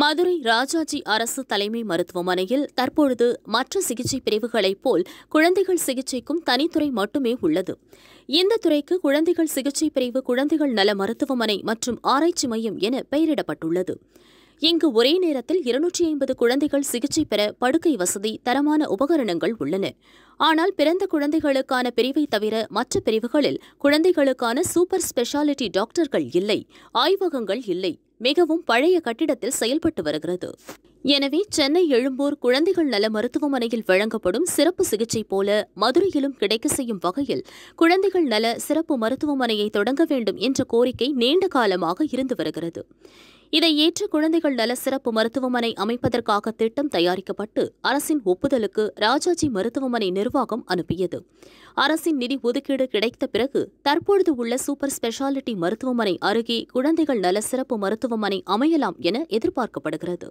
மதுரை ராஜாஜி அரசு தலைமை மருத்துவமனையில் தற்பொழுது மற்ற சிகிச்சை பிரிவுகளைப் போல் குழந்தைகள் சிகிச்சைக்கும் தனித்துறை மட்டுமே உள்ளது இந்த துறைக்கு குழந்தைகள் சிகிச்சை பிரிவு குழந்தைகள் நல மருத்துவமனை மற்றும் ஆராய்ச்சி மையம் என பெயரிடப்பட்டுள்ளது இங்கு ஒரே நேரத்தில் இருநூற்றி ஐம்பது குழந்தைகள் சிகிச்சை பெற படுக்கை வசதி தரமான உபகரணங்கள் உள்ளன ஆனால் பிறந்த குழந்தைகளுக்கான பிரிவை தவிர மற்ற பிரிவுகளில் குழந்தைகளுக்கான சூப்பர் ஸ்பெஷாலிட்டி டாக்டர்கள் இல்லை ஆய்வகங்கள் இல்லை மிகவும் பழைய கட்டிடத்தில் செயல்பட்டு வருகிறது எனவே சென்னை எழும்பூர் குழந்தைகள் நல மருத்துவமனையில் வழங்கப்படும் சிறப்பு சிகிச்சை போல மதுரையிலும் கிடைக்க செய்யும் வகையில் குழந்தைகள் நல சிறப்பு மருத்துவமனையை தொடங்க வேண்டும் என்ற கோரிக்கை நீண்ட காலமாக இருந்து வருகிறது இதை ஏற்று குழந்தைகள் நல சிறப்பு மருத்துவமனை அமைப்பதற்காக திட்டம் தயாரிக்கப்பட்டு அரசின் ஒப்புதலுக்கு ராஜாஜி மருத்துவமனை நிர்வாகம் அனுப்பியது அரசின் நிதி ஒதுக்கீடு கிடைத்த பிறகு தற்பொழுது உள்ள சூப்பர் ஸ்பெஷாலிட்டி மருத்துவமனை அருகே குழந்தைகள் நல சிறப்பு மருத்துவமனை அமையலாம் என எதிர்பார்க்கப்படுகிறது